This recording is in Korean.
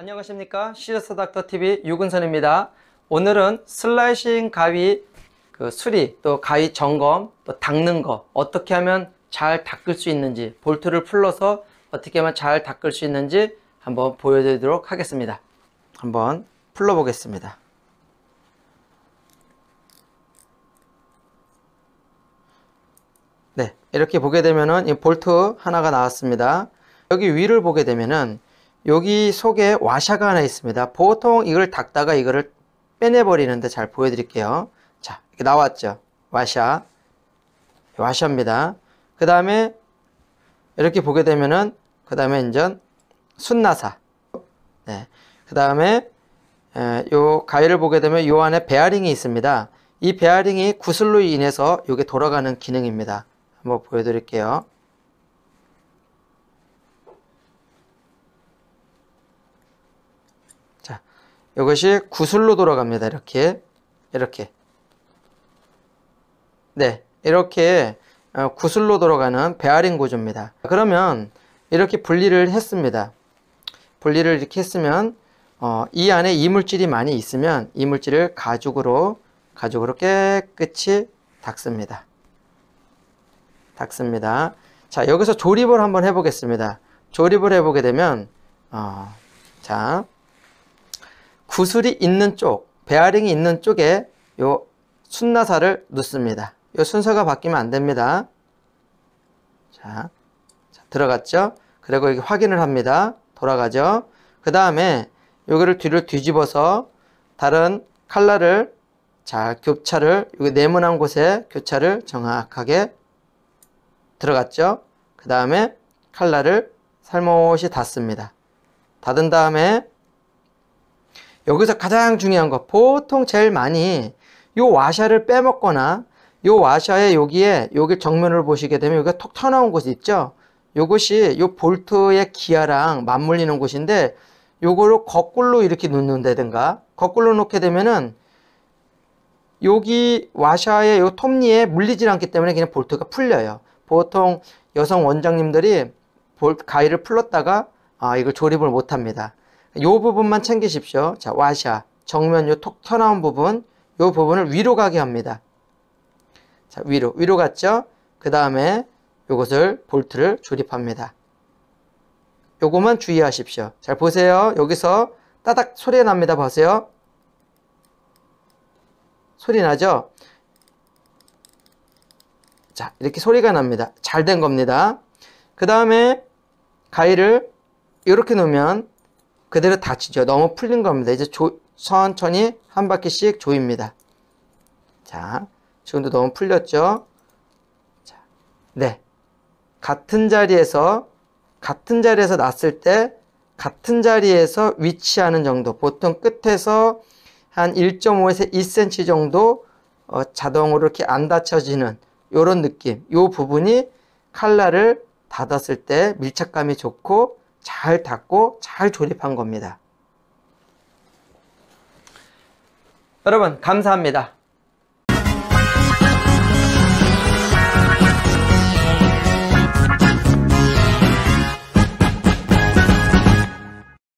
안녕하십니까 시저스 닥터TV 유근선입니다 오늘은 슬라이싱 가위 그 수리 또 가위 점검 또 닦는 거 어떻게 하면 잘 닦을 수 있는지 볼트를 풀러서 어떻게 하면 잘 닦을 수 있는지 한번 보여드리도록 하겠습니다 한번 풀러 보겠습니다 네 이렇게 보게 되면은 이 볼트 하나가 나왔습니다 여기 위를 보게 되면은 여기 속에 와샤가 하나 있습니다. 보통 이걸 닦다가 이거를 빼내버리는데 잘 보여드릴게요. 자, 이렇게 나왔죠. 와샤. 와샤입니다. 그 다음에 이렇게 보게 되면은 그 다음에 이제 순나사. 네. 그 다음에 요 가위를 보게 되면 요 안에 베어링이 있습니다. 이 베어링이 구슬로 인해서 요게 돌아가는 기능입니다. 한번 보여드릴게요. 이것이 구슬로 돌아갑니다. 이렇게 이렇게 네 이렇게 어, 구슬로 돌아가는 베어링 구조입니다. 그러면 이렇게 분리를 했습니다. 분리를 이렇게 했으면 어, 이 안에 이물질이 많이 있으면 이물질을 가죽으로 가죽으로 깨끗이 닦습니다. 닦습니다. 자 여기서 조립을 한번 해보겠습니다. 조립을 해보게 되면 어, 자 구슬이 있는 쪽, 베어링이 있는 쪽에 요 순나사를 넣습니다. 요 순서가 바뀌면 안 됩니다. 자, 자 들어갔죠? 그리고 여기 확인을 합니다. 돌아가죠? 그 다음에 여기를 뒤를 뒤집어서 다른 칼라를 잘 교차를 여기 네모난 곳에 교차를 정확하게 들어갔죠? 그 다음에 칼라를 살못이 닫습니다. 닫은 다음에 여기서 가장 중요한 거 보통 제일 많이 요 와샤를 빼먹거나 요 와샤에 여기에 여기 정면을 보시게 되면 여기가 톡터나온 곳이 있죠 요것이 요 볼트의 기아랑 맞물리는 곳인데 요거를 거꾸로 이렇게 놓는다든가 거꾸로 놓게 되면은 여기 와샤의 요 톱니에 물리질 않기 때문에 그냥 볼트가 풀려요 보통 여성 원장님들이 볼 가위를 풀렀다가 아 이걸 조립을 못합니다 요 부분만 챙기십시오. 자, 와샤. 정면 요 톡 튀어나온 부분, 요 부분을 위로 가게 합니다. 자, 위로. 위로 갔죠? 그 다음에 요것을 볼트를 조립합니다. 요거만 주의하십시오. 잘 보세요. 여기서 따닥 소리 납니다. 보세요. 소리 나죠? 자, 이렇게 소리가 납니다. 잘 된 겁니다. 그 다음에 가위를 이렇게 놓으면 그대로 다치죠. 너무 풀린 겁니다. 이제 조, 천천히 한 바퀴씩 조입니다. 자, 지금도 너무 풀렸죠? 자, 네. 같은 자리에서, 같은 자리에서 났을 때, 같은 자리에서 위치하는 정도, 보통 끝에서 한 1.5에서 2cm 정도 어, 자동으로 이렇게 안 닫혀지는 이런 느낌, 이 부분이 칼날을 닫았을 때 밀착감이 좋고 잘 닦고 잘 조립한 겁니다. 여러분 감사합니다.